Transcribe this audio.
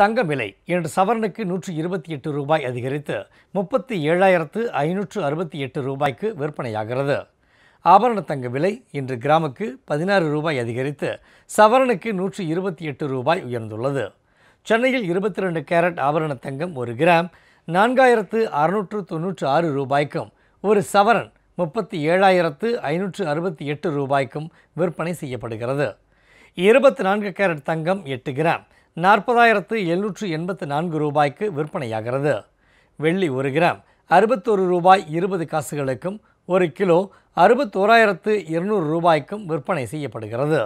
தங்க விலை இன்று சவரனுக்கு நூற்று இருபத்தி எட்டு ரூபாய் அதிகரித்து முப்பத்தி ஏழாயிரத்து ஐநூற்று அறுபத்தி எட்டு ரூபாய்க்கு விற்பனையாகிறது ஆபரண தங்க விலை இன்று கிராமுக்கு பதினாறு ரூபாய் அதிகரித்து சவரனுக்கு நூற்று இருபத்தி எட்டு ரூபாய் உயர்ந்துள்ளது சென்னையில் இருபத்தி ரெண்டு கேரட் ஆபரண தங்கம் ஒரு கிராம் நான்காயிரத்து அறுநூற்று தொன்னூற்று ஆறு ரூபாய்க்கும் ஒரு சவரன் முப்பத்தி ஏழாயிரத்து ஐநூற்று அறுபத்தி எட்டு ரூபாய்க்கும் விற்பனை செய்யப்படுகிறது இருபத்தி நான்கு கேரட் தங்கம் எட்டு கிராம் நாற்பதாயிரத்து எழுநூற்று எண்பத்து நான்கு ரூபாய்க்கு விற்பனையாகிறது வெள்ளி ஒரு கிராம் அறுபத்தொரு ரூபாய் இருபது காசுகளுக்கும் ஒரு கிலோ அறுபத்தோராயிரத்து இருநூறு ரூபாய்க்கும் விற்பனை செய்யப்படுகிறது